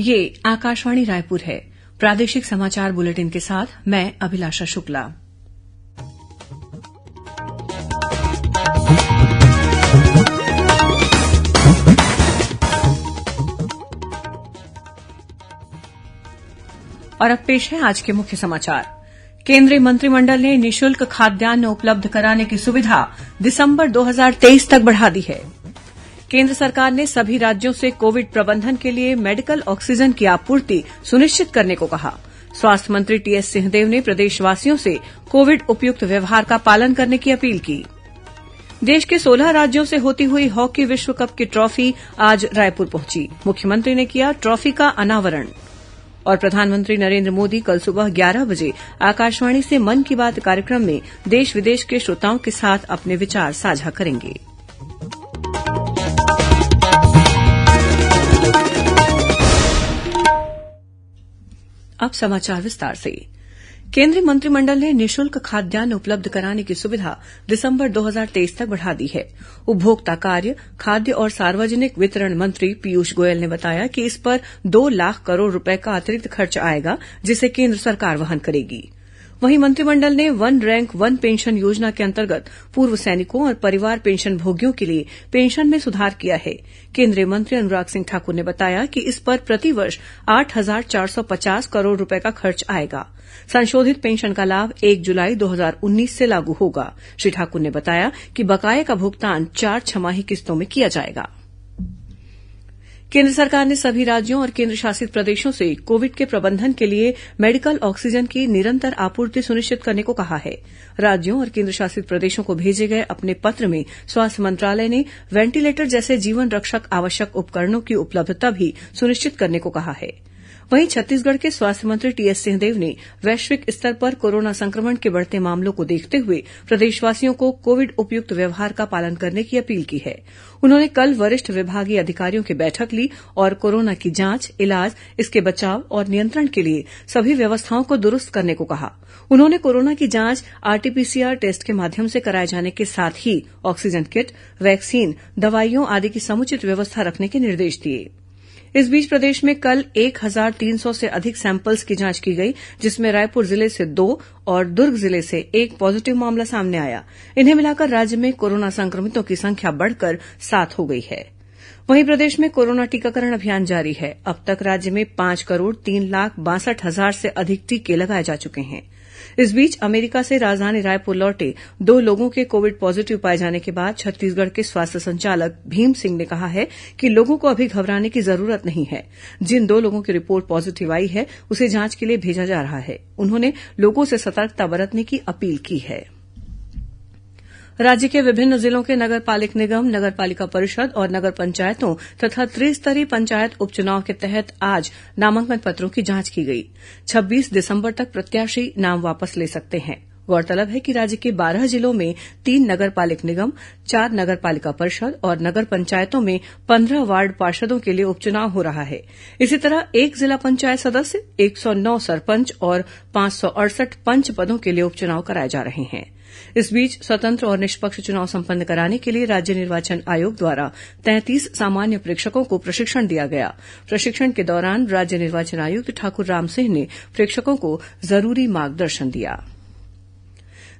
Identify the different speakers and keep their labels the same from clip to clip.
Speaker 1: ये आकाशवाणी रायपुर है प्रादेशिक समाचार बुलेटिन के साथ मैं अभिलाषा शुक्ला और अब पेश है आज के मुख्य समाचार केंद्रीय मंत्रिमंडल ने निशुल्क खाद्यान्न उपलब्ध कराने की सुविधा दिसंबर 2023 तक बढ़ा दी है केन्द्र सरकार ने सभी राज्यों से कोविड प्रबंधन के लिए मेडिकल ऑक्सीजन की आपूर्ति सुनिश्चित करने को कहा स्वास्थ्य मंत्री टीएस सिंहदेव ने प्रदेशवासियों से कोविड उपयुक्त व्यवहार का पालन करने की अपील की देश के सोलह राज्यों से होती हुई हॉकी विश्व कप की ट्रॉफी आज रायपुर पहुंची मुख्यमंत्री ने किया ट्रॉफी का अनावरण और प्रधानमंत्री नरेंद्र मोदी कल सुबह ग्यारह बजे आकाशवाणी से मन की बात कार्यक्रम में देश विदेश के श्रोताओं के साथ अपने विचार साझा करेंगे अब विस्तार से केंद्रीय मंत्रिमंडल ने निःशुल्क खाद्यान्न उपलब्ध कराने की सुविधा दिसंबर दो हजार तेईस तक बढ़ा दी है उपभोक्ता कार्य खाद्य और सार्वजनिक वितरण मंत्री पीयूष गोयल ने बताया कि इस पर दो लाख करोड़ रूपये का अतिरिक्त खर्च आएगा जिसे केन्द्र सरकार वहन करेगी वहीं मंत्रिमंडल ने वन रैंक वन पेंशन योजना के अंतर्गत पूर्व सैनिकों और परिवार पेंशनभोगियों के लिए पेंशन में सुधार किया है केंद्रीय मंत्री अनुराग सिंह ठाकुर ने बताया कि इस पर प्रतिवर्ष आठ हजार चार सौ पचास करोड़ रूपये का खर्च आएगा संशोधित पेंशन का लाभ एक जुलाई दो हजार उन्नीस से लागू होगा श्री ठाकुर ने बताया कि बकाये का भुगतान चार छमाही किस्तों में किया जाएगा केन्द्र सरकार ने सभी राज्यों और केन्द्रशासित प्रदेशों से कोविड के प्रबंधन के लिए मेडिकल ऑक्सीजन की निरंतर आपूर्ति सुनिश्चित करने को कहा है राज्यों और केन्द्रशासित प्रदेशों को भेजे गए अपने पत्र में स्वास्थ्य मंत्रालय ने वेंटिलेटर जैसे जीवन रक्षक आवश्यक उपकरणों की उपलब्धता भी सुनिश्चित करने को कहा है वहीं छत्तीसगढ़ के स्वास्थ्य मंत्री टीएस सिंहदेव ने वैश्विक स्तर पर कोरोना संक्रमण के बढ़ते मामलों को देखते हुए प्रदेशवासियों को कोविड उपयुक्त व्यवहार का पालन करने की अपील की है उन्होंने कल वरिष्ठ विभागीय अधिकारियों की बैठक ली और कोरोना की जांच इलाज इसके बचाव और नियंत्रण के लिए सभी व्यवस्थाओं को दुरूस्त करने को कहा उन्होंने कोरोना की जांच आरटीपीसीआर टेस्ट के माध्यम से कराए जाने के साथ ही ऑक्सीजन किट वैक्सीन दवाइयों आदि की समुचित व्यवस्था रखने के निर्देश दिये इस बीच प्रदेश में कल एक हजार तीन सौ से अधिक सैंपल्स की जांच की गई जिसमें रायपुर जिले से दो और दुर्ग जिले से एक पॉजिटिव मामला सामने आया इन्हें मिलाकर राज्य में कोरोना संक्रमितों की संख्या बढ़कर सात हो गई है वहीं प्रदेश में कोरोना टीकाकरण अभियान जारी है अब तक राज्य में पांच करोड़ तीन लाख बासठ हजार से अधिक टीके लगाए जा चुके हैं इस बीच अमेरिका से राजधानी रायपुर लौटे दो लोगों के कोविड पॉजिटिव पाए जाने के बाद छत्तीसगढ़ के स्वास्थ्य संचालक भीम सिंह ने कहा है कि लोगों को अभी घबराने की जरूरत नहीं है जिन दो लोगों की रिपोर्ट पॉजिटिव आई है उसे जांच के लिए भेजा जा रहा है उन्होंने लोगों से सतर्कता बरतने की अपील की है राज्य के विभिन्न जिलों के नगर पालिक निगम नगर पालिका परिषद और नगर पंचायतों तथा त्रिस्तरीय पंचायत उपचुनाव के तहत आज नामांकन पत्रों की जांच की गई छब्बीस दिसंबर तक प्रत्याशी नाम वापस ले सकते हैं गौरतलब है कि राज्य के बारह जिलों में तीन नगर पालिक निगम चार नगर पालिका परिषद और नगर पंचायतों में पन्द्रह वार्ड पार्षदों के लिए उपचुनाव हो रहा है इसी तरह एक जिला पंचायत सदस्य एक सौ नौ सरपंच और पांच सौ अड़सठ पंच पदों के लिए उपचुनाव कराए जा रहे हैं इस बीच स्वतंत्र और निष्पक्ष चुनाव संपन्न कराने के लिए राज्य निर्वाचन आयोग द्वारा तैंतीस सामान्य प्रेक्षकों को प्रशिक्षण दिया गया प्रशिक्षण के दौरान राज्य निर्वाचन आयुक्त ठाकुर राम सिंह ने प्रेक्षकों को जरूरी मार्गदर्शन दिया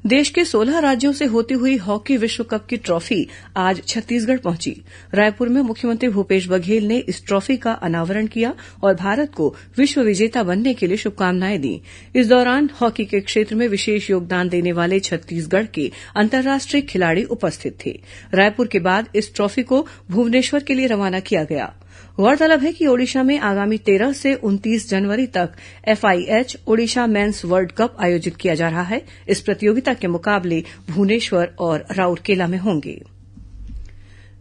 Speaker 1: देश के सोलह राज्यों से होती हुई हॉकी विश्व कप की ट्रॉफी आज छत्तीसगढ़ पहुंची रायपुर में मुख्यमंत्री भूपेश बघेल ने इस ट्रॉफी का अनावरण किया और भारत को विश्व विजेता बनने के लिए शुभकामनाएं दी इस दौरान हॉकी के क्षेत्र में विशेष योगदान देने वाले छत्तीसगढ़ के अंतर्राष्ट्रीय खिलाड़ी उपस्थित थे रायपुर के बाद इस ट्रॉफी को भुवनेश्वर के लिए रवाना किया गया गौरतलब है कि ओडिशा में आगामी तेरह से उनतीस जनवरी तक FIH Odisha men's world cup आयोजित किया जा रहा है इस प्रतियोगिता के मुकाबले भुवनेश्वर और राउरकेला में होंगे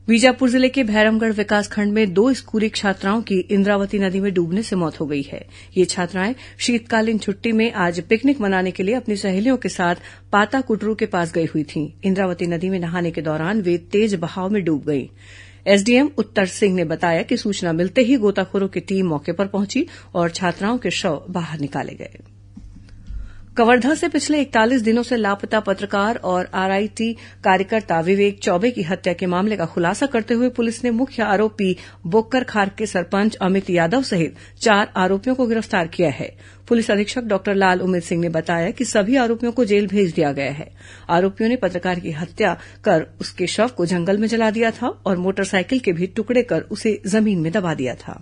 Speaker 1: बीजापुर जिले के भैरमगढ़ विकासखंड में दो स्कूली छात्राओं की इंद्रावती नदी में डूबने से मौत हो गई है ये छात्राएं शीतकालीन छुट्टी में आज पिकनिक मनाने के लिए अपनी सहेलियों के साथ पाता कुटरू के पास गई हुई थीं इंद्रावती नदी में नहाने के दौरान वे तेज बहाव में डूब गईं एसडीएम उत्तर सिंह ने बताया कि सूचना मिलते ही गोताखोरों की टीम मौके पर पहुंची और छात्राओं के शव बाहर निकाले गए कवर्धा से पिछले इकतालीस दिनों से लापता पत्रकार और आरआईटी कार्यकर्ता विवेक चौबे की हत्या के मामले का खुलासा करते हुए पुलिस ने मुख्य आरोपी खार के सरपंच अमित यादव सहित चार आरोपियों को गिरफ्तार किया है पुलिस अधीक्षक डॉक्टर लाल उमेर सिंह ने बताया कि सभी आरोपियों को जेल भेज दिया गया है आरोपियों ने पत्रकार की हत्या कर उसके शव को जंगल में जला दिया था और मोटरसाइकिल के भी टुकड़े कर उसे जमीन में दबा दिया था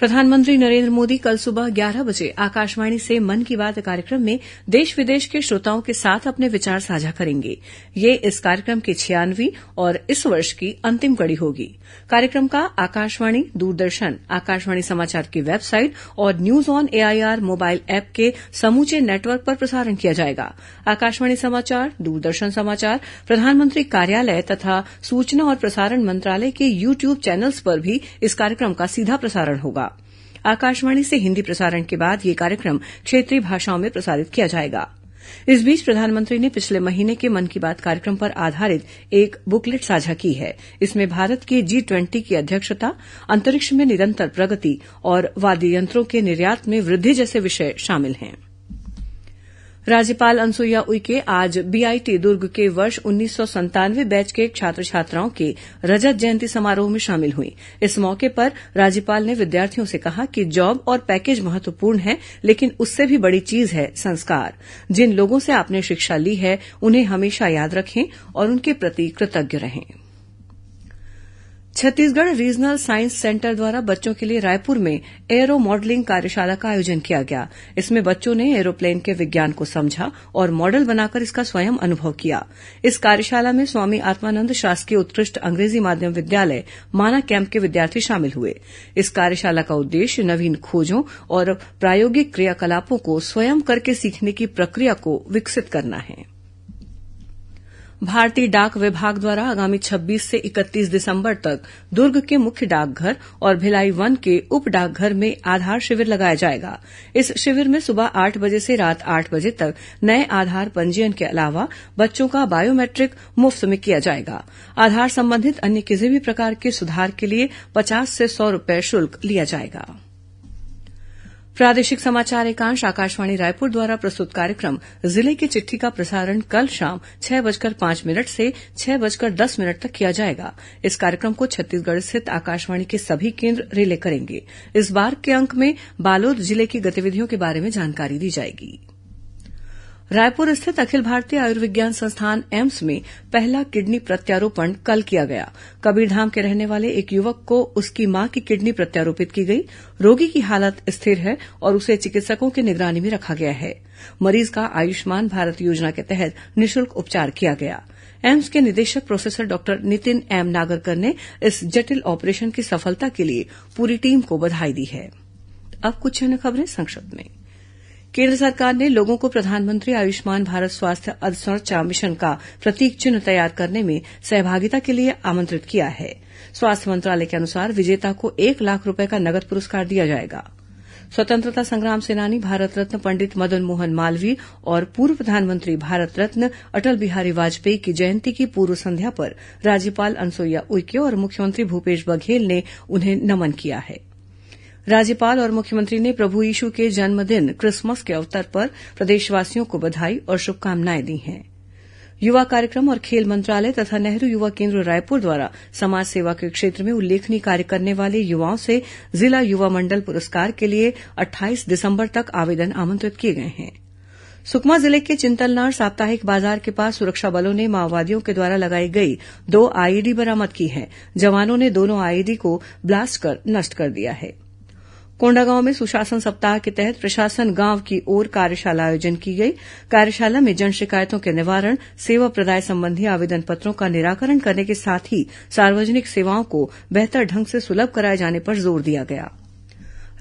Speaker 1: प्रधानमंत्री नरेन्द्र मोदी कल सुबह ग्यारह बजे आकाशवाणी से मन की बात कार्यक्रम में देश विदेश के श्रोताओं के साथ अपने विचार साझा करेंगे ये इस कार्यक्रम की छियानवीं और इस वर्ष की अंतिम कड़ी होगी कार्यक्रम का आकाशवाणी दूरदर्शन आकाशवाणी समाचार की वेबसाइट और news on AIR mobile app के समूचे नेटवर्क पर प्रसारण किया जाएगा आकाशवाणी समाचार दूरदर्शन समाचार प्रधानमंत्री कार्यालय तथा सूचना और प्रसारण मंत्रालय के यू ट्यूब चैनल्स पर भी इस कार्यक्रम का सीधा प्रसारण होगा आकाशवाणी से हिन्दी प्रसारण के बाद यह कार्यक्रम क्षेत्रीय भाषाओं में प्रसारित किया जाएगा इस बीच प्रधानमंत्री ने पिछले महीने के मन की बात कार्यक्रम पर आधारित एक बुकलेट साझा की है इसमें भारत की जी ट्वेंटी की अध्यक्षता अंतरिक्ष में निरंतर प्रगति और वाद्य यंत्रों के निर्यात में वृद्धि जैसे विषय शामिल हैं राज्यपाल अनुसुईया उइके आज बीआईटी दुर्ग के वर्ष उन्नीस सौ संतानवे बैच के छात्र छात्राओं के रजत जयंती समारोह में शामिल हुई इस मौके पर राज्यपाल ने विद्यार्थियों से कहा कि जॉब और पैकेज महत्वपूर्ण है लेकिन उससे भी बड़ी चीज है संस्कार जिन लोगों से आपने शिक्षा ली है उन्हें हमेशा याद रखें और उनके प्रति कृतज्ञ रहें छत्तीसगढ़ रीजनल साइंस सेंटर द्वारा बच्चों के लिए रायपुर में एयरो मॉडलिंग कार्यशाला का आयोजन किया गया इसमें बच्चों ने एयरोप्लेन के विज्ञान को समझा और मॉडल बनाकर इसका स्वयं अनुभव किया इस कार्यशाला में स्वामी आत्मानंद शासकीय उत्कृष्ट अंग्रेजी माध्यम विद्यालय माना कैम्प के विद्यार्थी शामिल हुए इस कार्यशाला का उद्देश्य नवीन खोजों और प्रायोगिक क्रियाकलापों को स्वयं करके सीखने की प्रक्रिया को विकसित करना है भारतीय डाक विभाग द्वारा आगामी छब्बीस से इकतीस दिसंबर तक दुर्ग के मुख्य डाकघर और भिलाई वन के उप डाकघर में आधार शिविर लगाया जाएगा इस शिविर में सुबह आठ बजे से रात आठ बजे तक नये आधार पंजीयन के अलावा बच्चों का बायोमेट्रिक मुफ्त में किया जाएगा आधार संबंधित अन्य किसी भी प्रकार के सुधार के लिए पचास से सौ रूपये शुल्क लिया जाएगा प्रादेशिक समाचार एकांश आकाशवाणी रायपुर द्वारा प्रस्तुत कार्यक्रम जिले की चिट्ठी का प्रसारण कल शाम छह बजकर पांच मिनट से छह बजकर दस मिनट तक किया जाएगा इस कार्यक्रम को छत्तीसगढ़ स्थित आकाशवाणी के सभी केन्द्र रिले करेंगे इस बार के अंक में बालोद जिले की गतिविधियों के बारे में जानकारी दी जाएगी रायपुर स्थित अखिल भारतीय आयुर्विज्ञान संस्थान एम्स में पहला किडनी प्रत्यारोपण कल किया गया कबीरधाम के रहने वाले एक युवक को उसकी मां की किडनी प्रत्यारोपित की गई रोगी की हालत स्थिर है और उसे चिकित्सकों की निगरानी में रखा गया है मरीज का आयुष्मान भारत योजना के तहत निःशुल्क उपचार किया गया एम्स के निदेशक professor doctor Nitin M Nagarkar ने इस जटिल ऑपरेशन की सफलता के लिए पूरी टीम को बधाई दी है अब कुछ अन्य खबरें संक्षिप्त में केन्द्र सरकार ने लोगों को प्रधानमंत्री आयुष्मान भारत स्वास्थ्य अधसंरचना मिशन का प्रतीक चिन्ह तैयार करने में सहभागिता के लिए आमंत्रित किया है स्वास्थ्य मंत्रालय के अनुसार विजेता को एक लाख रूपये का नगद पुरस्कार दिया जाएगा स्वतंत्रता संग्राम सेनानी भारत रत्न पंडित मदन मोहन मालवीय और पूर्व प्रधानमंत्री भारत रत्न अटल बिहारी वाजपेयी की जयंती की पूर्व संध्या पर राज्यपाल अनुसुईया उइके और मुख्यमंत्री भूपेश बघेल ने उन्हें नमन किया हा राज्यपाल और मुख्यमंत्री ने प्रभु यीशु के जन्मदिन क्रिसमस के अवसर पर प्रदेशवासियों को बधाई और शुभकामनाएं दी हैं युवा कार्यक्रम और खेल मंत्रालय तथा नेहरू युवा केन्द्र रायपुर द्वारा समाज सेवा के क्षेत्र में उल्लेखनीय कार्य करने वाले युवाओं से जिला युवा मंडल पुरस्कार के लिए अट्ठाईस दिसंबर तक आवेदन आमंत्रित किए गए हैं सुकमा जिले के चिंतलनार साप्ताहिक बाजार के पास सुरक्षा बलों ने माओवादियों के द्वारा लगाई गई दो आईईडी बरामद की है जवानों ने दोनों आईईडी को ब्लास्ट कर नष्ट कर दिया है कोंडागांव में सुशासन सप्ताह के तहत प्रशासन गांव की ओर कार्यशाला आयोजन की गई कार्यशाला में जन शिकायतों के निवारण सेवा प्रदाय संबंधी आवेदन पत्रों का निराकरण करने के साथ ही सार्वजनिक सेवाओं को बेहतर ढंग से सुलभ कराए जाने पर जोर दिया गया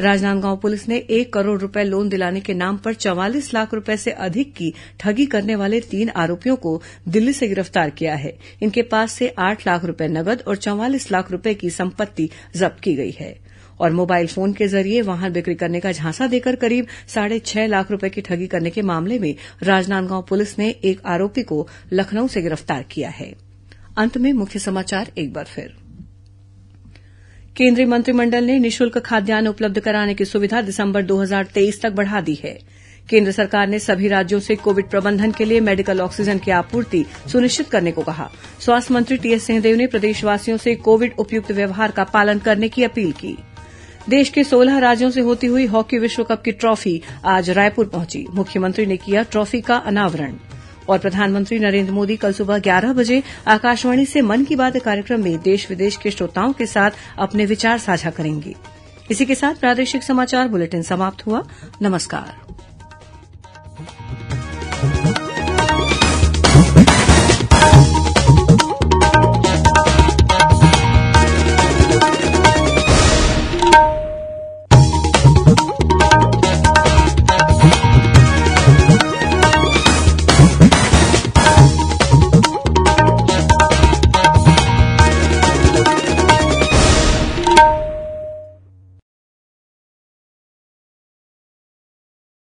Speaker 1: राजनांदगांव पुलिस ने एक करोड़ रूपये लोन दिलाने के नाम पर चवालीस लाख रूपये से अधिक की ठगी करने वाले तीन आरोपियों को दिल्ली से गिरफ्तार किया है इनके पास से आठ लाख रूपये नगद और चवालीस लाख रूपये की संपत्ति जब्त की गई है और मोबाइल फोन के जरिये वाहन बिक्री करने का झांसा देकर करीब साढ़े छह लाख रूपये की ठगी करने के मामले में राजनांदगांव पुलिस ने एक आरोपी को लखनऊ से गिरफ्तार किया है केंद्रीय मंत्रिमंडल ने निःशुल्क खाद्यान्न उपलब्ध कराने की सुविधा दिसंबर दो हजार तेईस तक बढ़ा दी है केंद्र सरकार ने सभी राज्यों से कोविड प्रबंधन के लिए मेडिकल ऑक्सीजन की आपूर्ति सुनिश्चित करने को कहा स्वास्थ्य मंत्री टीएस सिंहदेव ने प्रदेशवासियों से कोविड उपयुक्त व्यवहार का पालन करने की अपील की है देश के सोलह राज्यों से होती हुई हॉकी विश्व कप की ट्रॉफी आज रायपुर पहुंची मुख्यमंत्री ने किया ट्रॉफी का अनावरण और प्रधानमंत्री नरेन्द्र मोदी कल सुबह ग्यारह बजे आकाशवाणी से मन की बात कार्यक्रम में देश विदेश के श्रोताओं के साथ अपने विचार साझा करेंगे इसी के साथ प्रादेशिक समाचार बुलेटिन समाप्त हुआ नमस्कार